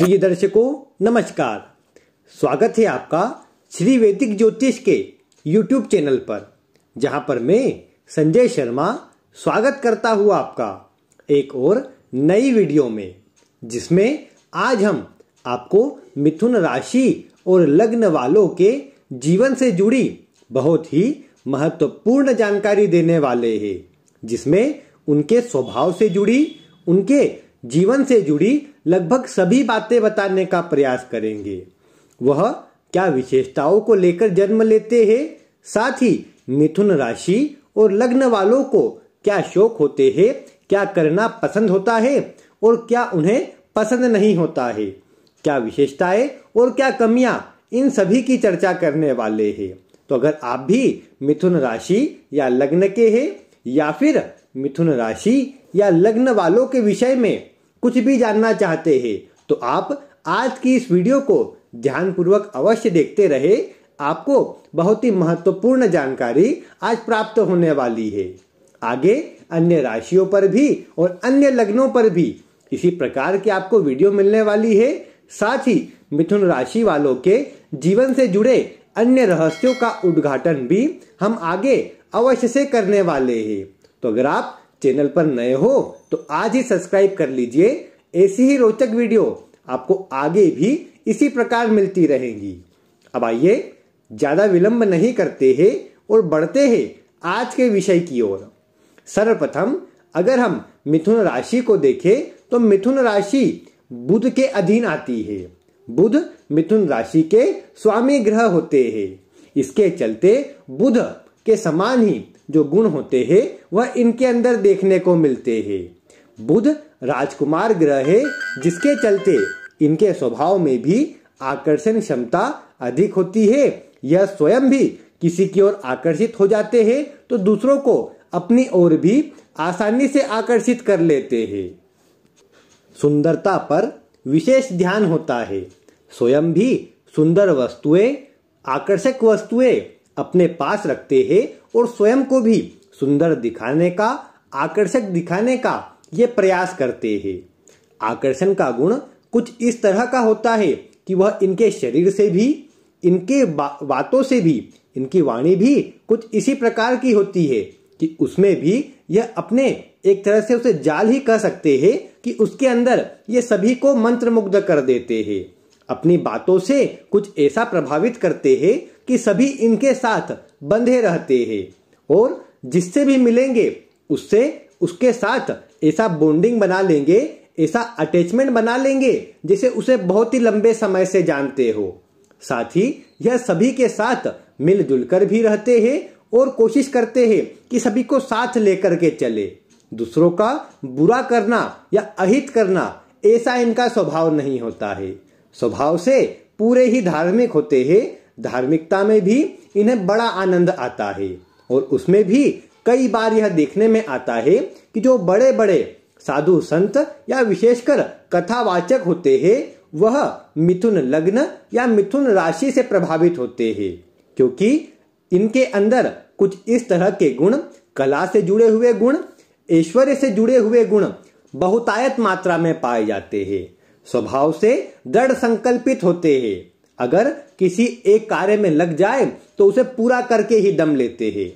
प्रिय दर्शकों नमस्कार स्वागत है आपका श्री वैदिक ज्योतिष के यूट्यूब चैनल पर जहां पर मैं संजय शर्मा स्वागत करता हूं आपका एक और नई वीडियो में जिसमें आज हम आपको मिथुन राशि और लग्न वालों के जीवन से जुड़ी बहुत ही महत्वपूर्ण जानकारी देने वाले हैं जिसमें उनके स्वभाव से जुड़ी उनके जीवन से जुड़ी लगभग सभी बातें बताने का प्रयास करेंगे वह क्या विशेषताओं को लेकर जन्म लेते हैं साथ ही मिथुन राशि और लग्न वालों को क्या शोक होते हैं क्या करना पसंद होता है और क्या उन्हें पसंद नहीं होता है क्या विशेषताएं और क्या कमियां इन सभी की चर्चा करने वाले हैं तो अगर आप भी मिथुन राशि या लग्न के हैं या फिर मिथुन राशि या लग्न वालों के विषय में कुछ भी जानना चाहते हैं तो आप आज की इस वीडियो को ध्यानपूर्वक अवश्य देखते रहे आपको बहुत ही महत्वपूर्ण जानकारी आज प्राप्त होने वाली है आगे अन्य राशियों पर भी और अन्य लग्नों पर भी इसी प्रकार की आपको वीडियो मिलने वाली है साथ ही मिथुन राशि वालों के जीवन से जुड़े अन्य रहस्यों का उद्घाटन भी हम आगे अवश्य से करने वाले हैं तो अगर आप चैनल पर नए हो तो आज ही सब्सक्राइब कर लीजिए ऐसी ही रोचक वीडियो आपको आगे भी इसी प्रकार मिलती रहेगी अब आइए ज़्यादा विलंब नहीं करते हैं और बढ़ते हैं आज के विषय की ओर सर्वप्रथम अगर हम मिथुन राशि को देखें तो मिथुन राशि बुध के अधीन आती है बुध मिथुन राशि के स्वामी ग्रह होते हैं इसके चलते बुध के समान ही जो गुण होते हैं वह इनके अंदर देखने को मिलते हैं बुध राजकुमार ग्रह है जिसके चलते इनके स्वभाव में भी आकर्षण क्षमता अधिक होती है यह स्वयं भी किसी की ओर आकर्षित हो जाते हैं तो दूसरों को अपनी ओर भी आसानी से आकर्षित कर लेते हैं सुंदरता पर विशेष ध्यान होता है स्वयं भी सुंदर वस्तुएं आकर्षक वस्तुएं अपने पास रखते हैं और स्वयं को भी सुंदर दिखाने का आकर्षक दिखाने का ये प्रयास करते हैं आकर्षण का गुण कुछ इस तरह का होता है कि वह इनके शरीर से भी इनके बातों से भी इनकी वाणी भी कुछ इसी प्रकार की होती है कि उसमें भी यह अपने एक तरह से उसे जाल ही कह सकते हैं कि उसके अंदर ये सभी को मंत्रमुग्ध कर देते हैं अपनी बातों से कुछ ऐसा प्रभावित करते हैं कि सभी इनके साथ बंधे रहते हैं और जिससे भी मिलेंगे उससे उसके साथ ऐसा बॉन्डिंग बना लेंगे ऐसा अटैचमेंट बना लेंगे जिसे उसे बहुत ही लंबे समय से जानते हो साथ ही यह सभी के साथ मिलजुल कर भी रहते हैं और कोशिश करते हैं कि सभी को साथ लेकर के चले दूसरों का बुरा करना या अहित करना ऐसा इनका स्वभाव नहीं होता है स्वभाव से पूरे ही धार्मिक होते हैं धार्मिकता में भी इन्हें बड़ा आनंद आता है और उसमें भी कई बार यह देखने में आता है कि जो बड़े बड़े साधु संत या विशेषकर कथावाचक होते हैं वह मिथुन लग्न या मिथुन राशि से प्रभावित होते हैं क्योंकि इनके अंदर कुछ इस तरह के गुण कला से जुड़े हुए गुण ऐश्वर्य से जुड़े हुए गुण बहुतायत मात्रा में पाए जाते हैं स्वभाव से दृढ़ संकल्पित होते हैं अगर किसी एक कार्य में लग जाए तो उसे पूरा करके ही दम लेते हैं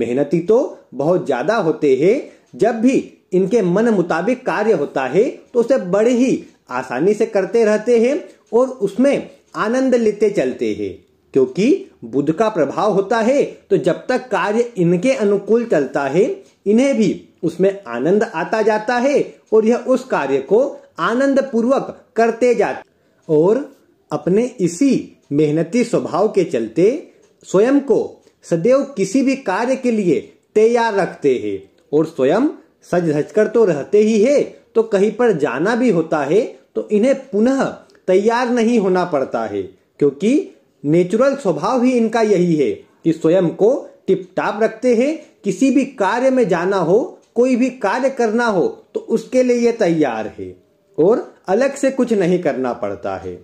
मेहनती तो बहुत ज्यादा होते हैं जब भी इनके मन मुताबिक कार्य होता है तो उसे बड़े ही आसानी से करते रहते हैं और उसमें आनंद लेते चलते हैं क्योंकि बुद्ध का प्रभाव होता है तो जब तक कार्य इनके अनुकूल चलता है इन्हें भी उसमें आनंद आता जाता है और यह उस कार्य को आनंद पूर्वक करते जाते और अपने इसी मेहनती स्वभाव के चलते स्वयं को सदैव किसी भी कार्य के लिए तैयार रखते हैं और स्वयं सज धज कर तो रहते ही है तो कहीं पर जाना भी होता है तो इन्हें पुनः तैयार नहीं होना पड़ता है क्योंकि नेचुरल स्वभाव ही इनका यही है कि स्वयं को टिप टाप रखते हैं किसी भी कार्य में जाना हो कोई भी कार्य करना हो तो उसके लिए ये तैयार है और अलग से कुछ नहीं करना पड़ता है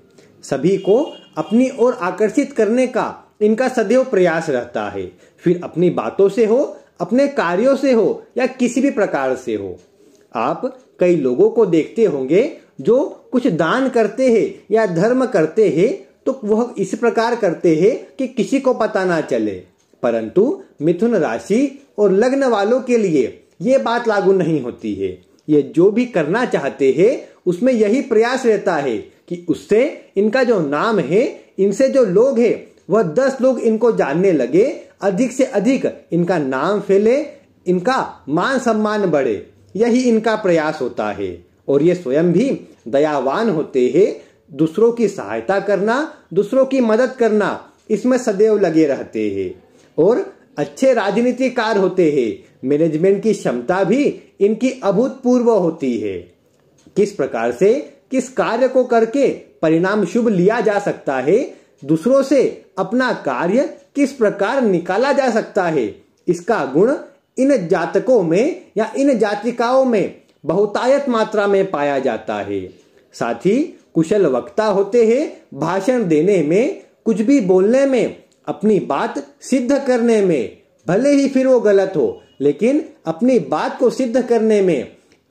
सभी को अपनी ओर आकर्षित करने का इनका सदैव प्रयास रहता है फिर अपनी बातों से हो अपने कार्यों से हो या किसी भी प्रकार से हो आप कई लोगों को देखते होंगे जो कुछ दान करते हैं या धर्म करते हैं तो वह इस प्रकार करते हैं कि किसी को पता ना चले परंतु मिथुन राशि और लग्न वालों के लिए ये बात लागू नहीं होती है ये जो भी करना चाहते हैं उसमें यही प्रयास रहता है कि उससे इनका जो नाम है इनसे जो लोग है वह दस लोग इनको जानने लगे अधिक से अधिक इनका नाम फैले इनका मान सम्मान बढ़े यही इनका प्रयास होता है और ये स्वयं भी दयावान होते हैं दूसरों की सहायता करना दूसरों की मदद करना इसमें सदैव लगे रहते हैं और अच्छे राजनीतिकार होते हैं मैनेजमेंट की क्षमता भी इनकी अभूतपूर्व होती है किस प्रकार से किस कार्य को करके परिणाम शुभ लिया जा सकता है दूसरों से अपना कार्य किस प्रकार निकाला जा सकता है इसका गुण इन जातकों में या इन जातिकाओं में बहुतायत मात्रा में पाया जाता है साथ ही कुशल वक्ता होते हैं भाषण देने में कुछ भी बोलने में अपनी बात सिद्ध करने में भले ही फिर वो गलत हो लेकिन अपनी बात को सिद्ध करने में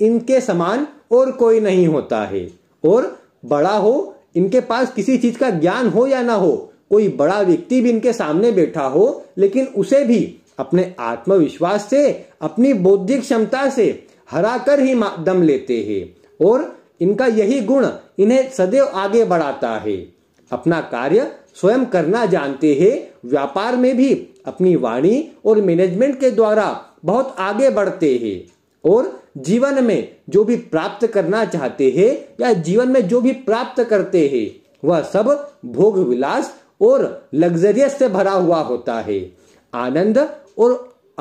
इनके समान और कोई नहीं होता है और बड़ा हो इनके पास किसी चीज का ज्ञान हो या ना हो कोई बड़ा व्यक्ति भी इनके सामने बैठा हो लेकिन उसे भी अपने आत्मविश्वास से अपनी बौद्धिक क्षमता से हरा कर ही दम लेते हैं और इनका यही गुण इन्हें सदैव आगे बढ़ाता है अपना कार्य स्वयं करना जानते हैं व्यापार में भी अपनी वाणी और मैनेजमेंट के द्वारा बहुत आगे बढ़ते हैं और जीवन में जो भी प्राप्त करना चाहते हैं या जीवन में जो भी प्राप्त करते हैं वह सब भोग विलास और लग्जरियस से भरा हुआ होता है आनंद और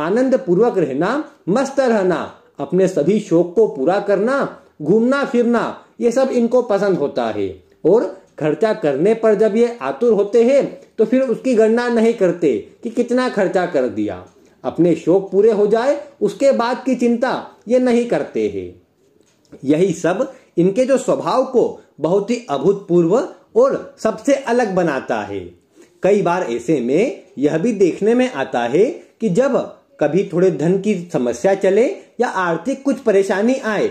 आनंद पूर्वक रहना मस्त रहना अपने सभी शौक को पूरा करना घूमना फिरना ये सब इनको पसंद होता है और खर्चा करने पर जब ये आतुर होते हैं तो फिर उसकी गणना नहीं करते कि कितना खर्चा कर दिया अपने शोक पूरे हो जाए उसके बाद की चिंता ये नहीं करते हैं यही सब इनके जो स्वभाव को बहुत ही अभूतपूर्व और सबसे अलग बनाता है कई बार ऐसे में यह भी देखने में आता है कि जब कभी थोड़े धन की समस्या चले या आर्थिक कुछ परेशानी आए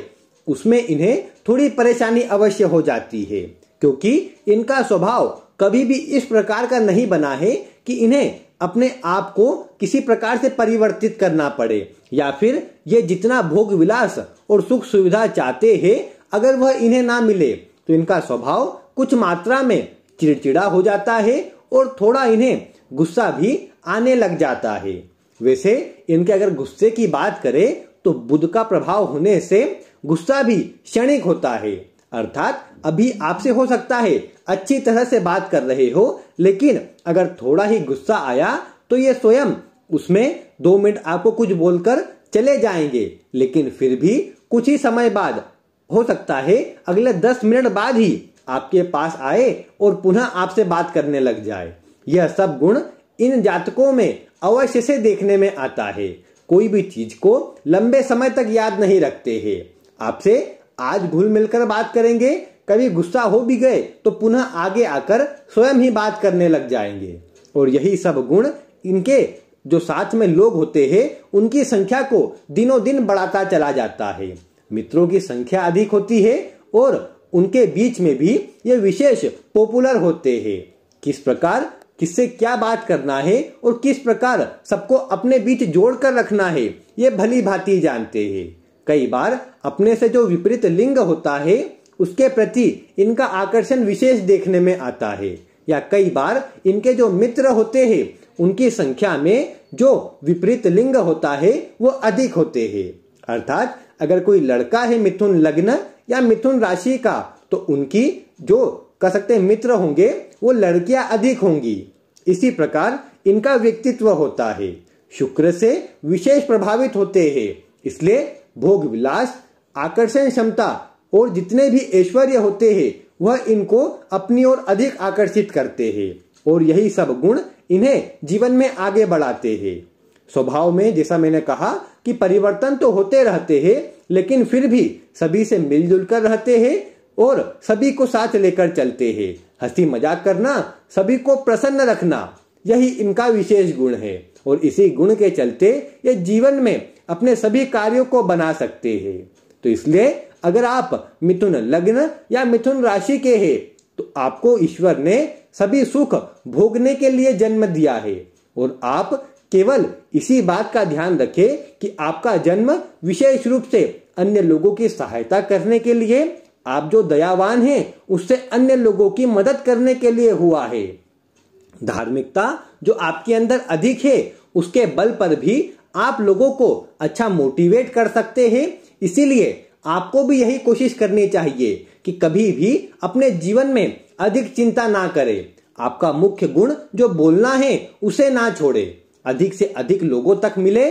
उसमें इन्हें थोड़ी परेशानी अवश्य हो जाती है क्योंकि इनका स्वभाव कभी भी इस प्रकार का नहीं बना है कि इन्हें अपने आप को किसी प्रकार से परिवर्तित करना पड़े या फिर ये जितना भोग विलास और सुख सुविधा चाहते हैं अगर वह इन्हें ना मिले तो इनका स्वभाव कुछ मात्रा में चिड़चिड़ा हो जाता है और थोड़ा इन्हें गुस्सा भी आने लग जाता है वैसे इनके अगर गुस्से की बात करें तो बुध का प्रभाव होने से गुस्सा भी क्षणिक होता है अर्थात अभी आपसे हो सकता है अच्छी तरह से बात कर रहे हो लेकिन अगर थोड़ा ही गुस्सा आया तो ये स्वयं उसमें दो मिनट आपको कुछ बोलकर चले जाएंगे लेकिन फिर भी कुछ ही समय बाद हो सकता है अगले दस मिनट बाद ही आपके पास आए और पुनः आपसे बात करने लग जाए यह सब गुण इन जातकों में अवश्य से देखने में आता है कोई भी चीज को लंबे समय तक याद नहीं रखते हैं आपसे आज घुल मिलकर बात करेंगे कभी गुस्सा हो भी गए तो पुनः आगे आकर स्वयं ही बात करने लग जाएंगे और यही सब गुण इनके जो साथ में लोग होते हैं उनकी संख्या को दिनों दिन बढ़ाता चला जाता है मित्रों की संख्या अधिक होती है और उनके बीच में भी ये विशेष पॉपुलर होते हैं किस प्रकार किससे क्या बात करना है और किस प्रकार सबको अपने बीच जोड़कर रखना है ये भली भांति जानते हैं कई बार अपने से जो विपरीत लिंग होता है उसके प्रति इनका आकर्षण विशेष देखने में आता है या कई बार इनके जो मित्र होते हैं उनकी संख्या में जो विपरीत लिंग होता है वो अधिक होते हैं अर्थात अगर कोई लड़का है मिथुन लग्न या मिथुन राशि का तो उनकी जो कह सकते मित्र होंगे वो लड़कियां अधिक होंगी इसी प्रकार इनका व्यक्तित्व होता है शुक्र से विशेष प्रभावित होते हैं इसलिए भोग विलास आकर्षण क्षमता और जितने भी ऐश्वर्य होते हैं वह इनको अपनी ओर अधिक आकर्षित करते हैं और यही सब गुण इन्हें जीवन में आगे बढ़ाते हैं स्वभाव में जैसा मैंने कहा कि परिवर्तन तो होते रहते हैं लेकिन फिर भी सभी से मिलजुल कर रहते हैं और सभी को साथ लेकर चलते हैं हंसी मजाक करना सभी को प्रसन्न रखना यही इनका विशेष गुण है और इसी गुण के चलते ये जीवन में अपने सभी कार्यों को बना सकते हैं तो इसलिए अगर आप मिथुन लग्न या मिथुन राशि के हैं तो आपको ईश्वर ने सभी सुख भोगने के लिए जन्म दिया है और आप केवल इसी बात का ध्यान रखें कि आपका जन्म विशेष रूप से अन्य लोगों की सहायता करने के लिए आप जो दयावान हैं उससे अन्य लोगों की मदद करने के लिए हुआ है धार्मिकता जो आपके अंदर अधिक है उसके बल पर भी आप लोगों को अच्छा मोटिवेट कर सकते हैं इसीलिए आपको भी यही कोशिश करनी चाहिए कि कभी भी अपने जीवन में अधिक चिंता ना करें आपका मुख्य गुण जो बोलना है उसे ना छोड़े अधिक से अधिक लोगों तक मिले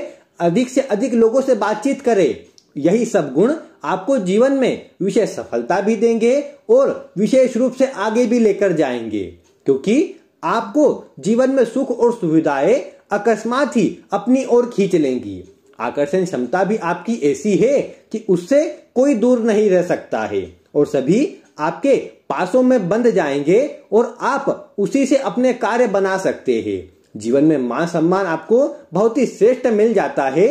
अधिक से अधिक लोगों से बातचीत करें यही सब गुण आपको जीवन में विशेष सफलता भी देंगे और विशेष रूप से आगे भी लेकर जाएंगे क्योंकि आपको जीवन में सुख और सुविधाएं अकस्मात ही अपनी ओर खींच लेंगी आकर्षण क्षमता भी आपकी ऐसी है कि उससे कोई दूर नहीं रह सकता है और सभी आपके पासों में बंध जाएंगे और आप उसी से अपने कार्य बना सकते हैं जीवन में मान सम्मान आपको बहुत ही श्रेष्ठ मिल जाता है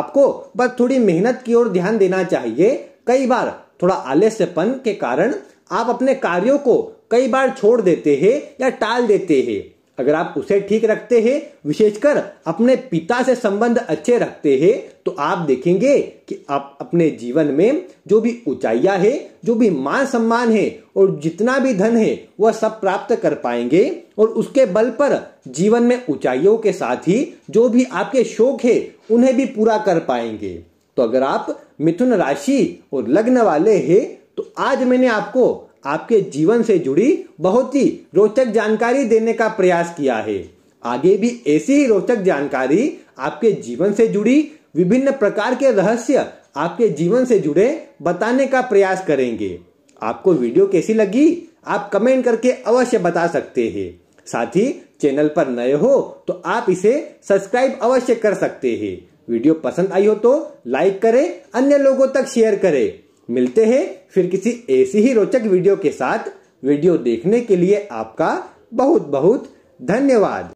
आपको बस थोड़ी मेहनत की ओर ध्यान देना चाहिए कई बार थोड़ा आलस्यपन के कारण आप अपने कार्यों को कई बार छोड़ देते हैं या टाल देते हैं अगर आप उसे ठीक रखते हैं विशेषकर अपने पिता से संबंध अच्छे रखते हैं तो आप देखेंगे कि आप अपने जीवन में जो भी ऊंचाइया है जो भी मान सम्मान है और जितना भी धन है वह सब प्राप्त कर पाएंगे और उसके बल पर जीवन में ऊंचाइयों के साथ ही जो भी आपके शोक है उन्हें भी पूरा कर पाएंगे तो अगर आप मिथुन राशि और लग्न वाले हैं तो आज मैंने आपको आपके जीवन से जुड़ी बहुत ही रोचक जानकारी देने का प्रयास किया है आगे भी ऐसी ही रोचक जानकारी आपके जीवन से जुड़ी विभिन्न प्रकार के रहस्य आपके जीवन से जुड़े बताने का प्रयास करेंगे आपको वीडियो कैसी लगी आप कमेंट करके अवश्य बता सकते हैं साथ ही चैनल पर नए हो तो आप इसे सब्सक्राइब अवश्य कर सकते हैं वीडियो पसंद आई हो तो लाइक करें अन्य लोगों तक शेयर करें मिलते हैं फिर किसी ऐसी ही रोचक वीडियो के साथ वीडियो देखने के लिए आपका बहुत बहुत धन्यवाद